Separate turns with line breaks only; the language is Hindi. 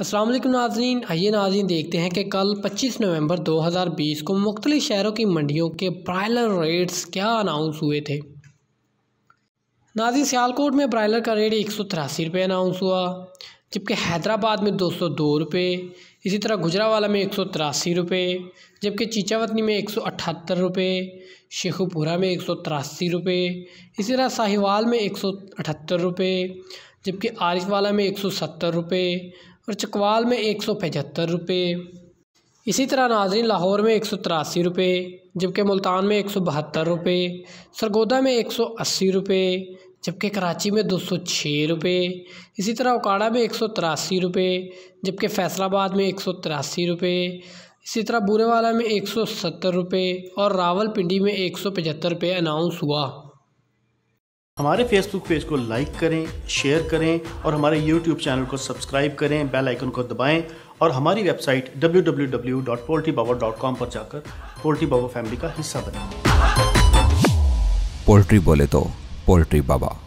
असलम नाजरीन आइए नाजीन देखते हैं कि कल 25 नवंबर 2020 को मुख्तलि शहरों की मंडियों के ब्रायलर रेट्स क्या अनाउंस हुए थे नाजी सियालकोट में ब्रायलर का रेट एक सौ तिरासी रुपये अनाउंस हुआ जबकि हैदराबाद में दो सौ दो रुपये इसी तरह गुजरावाला में एक सौ तिरासी रुपये जबकि चीचावतनी में एक सौ अठहत्तर रुपये शेखुपुरा में एक सौ तिरासी रुपये इसी तरह साहिवाल में एक सौ अठहत्तर रुपये जबकि आरिफवाला में एक सौ सत्तर रुपये और चकवाल में एक सौ पचहत्तर रुपये इसी तरह नाजरीन लाहौर में एक सौ तिरासी रुपये जबकि मुल्तान में एक सौ बहत्तर रुपये सरगोदा में एक सौ अस्सी रुपये जबकि कराची में दो सौ छः रुपये इसी तरह उकाड़ा में एक सौ तिरासी रुपये जबकि फैसलाबाद में एक सौ तिरासी रुपये इसी तरह बूरेवाला में एक सौ सत्तर रुपये और रावलपिंडी में एक सौ पचहत्तर रुपये अनाउंस हुआ
हमारे फेसबुक पेज को लाइक करें शेयर करें और हमारे यूट्यूब चैनल को सब्सक्राइब करें बेल आइकन को दबाएं और हमारी वेबसाइट www.poultrybawa.com पर जाकर पोल्ट्री बाबा फैमिली का हिस्सा बनें
पोल्ट्री बोले तो पोल्ट्री बाबा